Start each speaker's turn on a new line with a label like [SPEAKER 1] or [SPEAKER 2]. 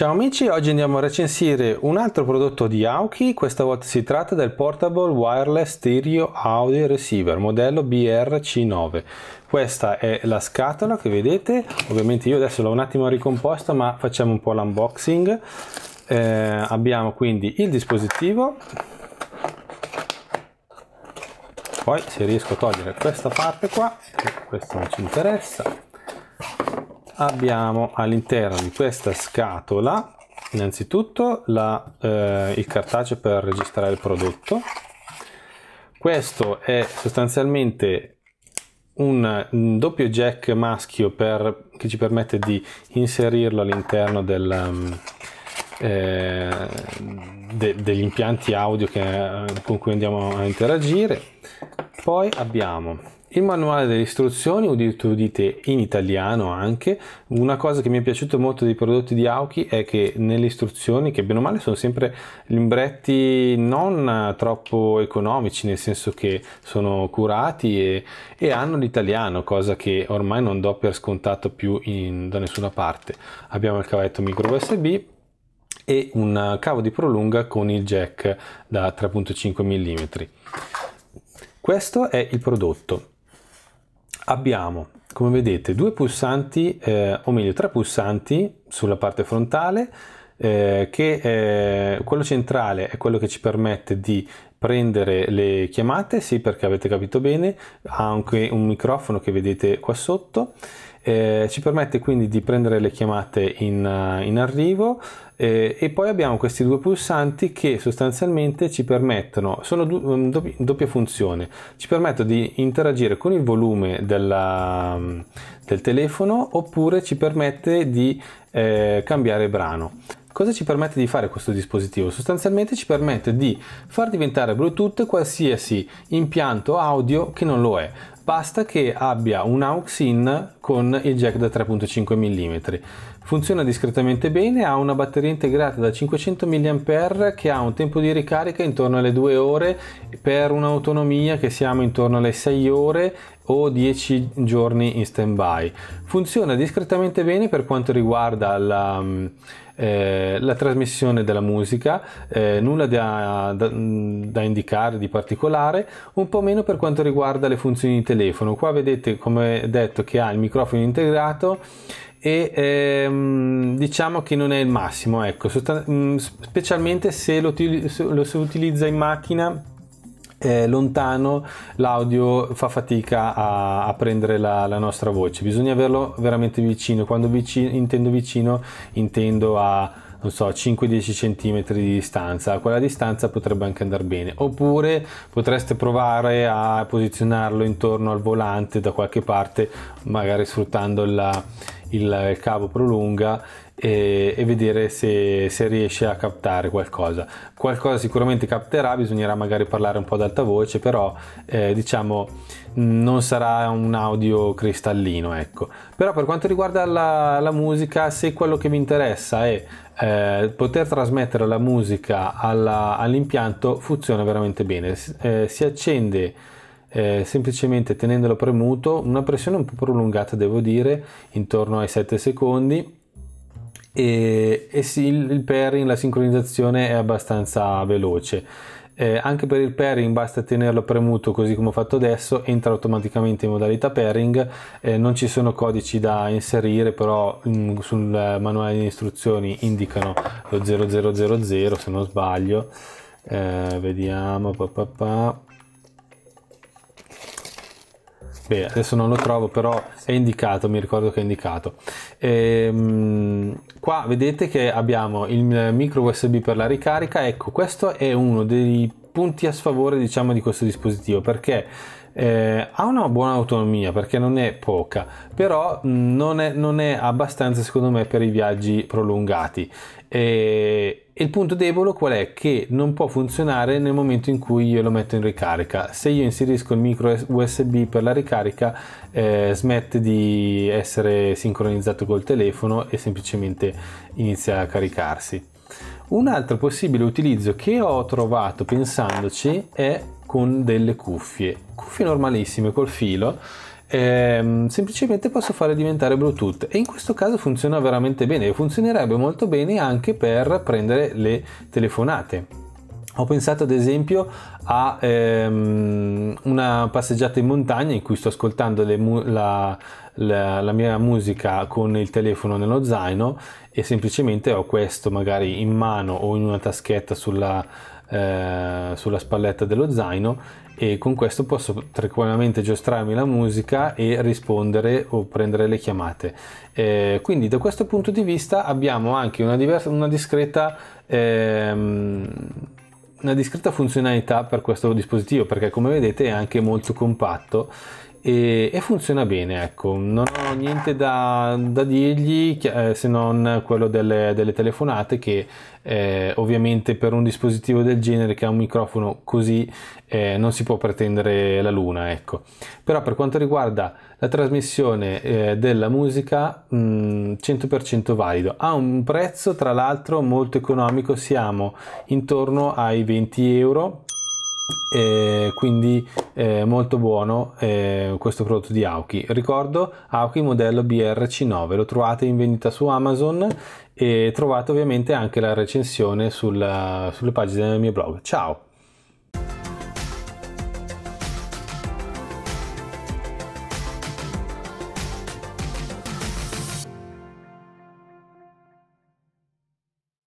[SPEAKER 1] Ciao amici, oggi andiamo a recensire un altro prodotto di Aoki, questa volta si tratta del Portable Wireless Stereo Audio Receiver modello BRC9. Questa è la scatola che vedete, ovviamente io adesso l'ho un attimo ricomposta ma facciamo un po' l'unboxing. Eh, abbiamo quindi il dispositivo, poi se riesco a togliere questa parte qua, questo non ci interessa, abbiamo all'interno di questa scatola innanzitutto la, eh, il cartaceo per registrare il prodotto questo è sostanzialmente un, doppio jack maschio per, che ci permette di inserirlo all'interno del, um, eh, de, degli impianti audio che, eh, con cui andiamo a interagire poi abbiamo il manuale delle istruzioni, udito udite, in italiano anche, una cosa che mi è piaciuta molto dei prodotti di Aoki è che nelle istruzioni, che bene o male sono sempre libretti non troppo economici, nel senso che sono curati e, e hanno l'italiano, cosa che ormai non do per scontato più in, da nessuna parte. Abbiamo il cavetto micro USB, e un cavo di prolunga con il jack da 3.5 mm. Questo è il prodotto abbiamo come vedete due pulsanti eh, o meglio tre pulsanti sulla parte frontale eh, che eh, quello centrale è quello che ci permette di prendere le chiamate sì perché avete capito bene ha anche un microfono che vedete qua sotto eh, ci permette quindi di prendere le chiamate in, eh, in arrivo eh, e poi abbiamo questi due pulsanti che sostanzialmente ci permettono, sono du, mm, doppia, doppia funzione, ci permettono di interagire con il volume della, mm, del telefono oppure ci permette di eh, cambiare brano. Cosa ci permette di fare questo dispositivo? Sostanzialmente ci permette di far diventare Bluetooth qualsiasi impianto audio che non lo è basta che abbia un aux-in con il jack da 3.5 mm. Funziona discretamente bene, ha una batteria integrata da 500 mAh che ha un tempo di ricarica intorno alle 2 ore per un'autonomia che siamo intorno alle 6 ore o 10 giorni in stand by. Funziona discretamente bene per quanto riguarda la mm, eh, la trasmissione della musica, eh, nulla da, da, da, indicare di particolare, un po' meno per quanto riguarda le funzioni di telefono. Qua vedete come detto che ha il microfono integrato e ehm, diciamo che non è il massimo, ecco, mm, specialmente se lo, lo si utilizza in macchina eh, lontano l'audio fa fatica a, a prendere la, la, nostra voce, bisogna averlo veramente vicino. Quando vicino, intendo vicino, intendo a non so, 5-10 cm di distanza, a quella distanza potrebbe anche andare bene. Oppure potreste provare a posizionarlo intorno al volante da qualche parte, magari sfruttando la, il cavo prolunga e, e vedere se, se, riesce a captare qualcosa. Qualcosa sicuramente capterà, bisognerà magari parlare un po' ad alta voce, però eh, diciamo non sarà un audio cristallino. Ecco. Però per quanto riguarda la, la musica, se quello che mi interessa è eh, poter trasmettere la musica alla, all'impianto, funziona veramente bene. Eh, si accende eh, semplicemente tenendolo premuto, una pressione un po' prolungata devo dire, intorno ai 7 secondi e, e sì, il, il pairing, la sincronizzazione è abbastanza veloce. Eh, anche per il pairing basta tenerlo premuto così come ho fatto adesso, entra automaticamente in modalità pairing, eh, non ci sono codici da inserire, però mh, mm, sul manuale di istruzioni indicano lo 0000 se non sbaglio. Eh, vediamo, pa, pa, pa. Beh, adesso non lo trovo, però è indicato, mi ricordo che è indicato. Ehm, qua vedete che abbiamo il micro USB per la ricarica, ecco questo è uno dei punti a sfavore diciamo di questo dispositivo perché eh, ha una buona autonomia perché non è poca, però mm, non è, non è abbastanza secondo me per i viaggi prolungati. E, il punto debole qual è? Che non può funzionare nel momento in cui io lo metto in ricarica. Se io inserisco il micro USB per la ricarica, eh, smette di essere sincronizzato col telefono e semplicemente inizia a caricarsi. Un altro possibile utilizzo che ho trovato pensandoci è con delle cuffie, cuffie normalissime col filo, ehm, semplicemente posso farle diventare Bluetooth e in questo caso funziona veramente bene, funzionerebbe molto bene anche per prendere le telefonate. Ho pensato ad esempio a ehm, una passeggiata in montagna in cui sto ascoltando mu- la, la, la, mia musica con il telefono nello zaino e semplicemente ho questo magari in mano o in una taschetta sulla, eh, sulla spalletta dello zaino e con questo posso tranquillamente giostrarmi la musica e rispondere o prendere le chiamate. Eh, quindi da questo punto di vista abbiamo anche una, diversa, una discreta... Ehm, una discreta funzionalità per questo dispositivo perché come vedete è anche molto compatto e, e funziona bene, ecco, non ho niente da, da dirgli eh, se non quello delle, delle telefonate che eh, ovviamente per un dispositivo del genere che ha un microfono così eh, non si può pretendere la luna, ecco. Però per quanto riguarda la trasmissione eh, della musica mh, mm, 100% valido, ha un prezzo tra l'altro molto economico, siamo intorno ai 20 euro eh, quindi eh, molto buono eh, questo prodotto di Aoki ricordo Aoki modello BRC9 lo trovate in vendita su Amazon e trovate ovviamente anche la recensione sulla, sulle pagine del mio blog ciao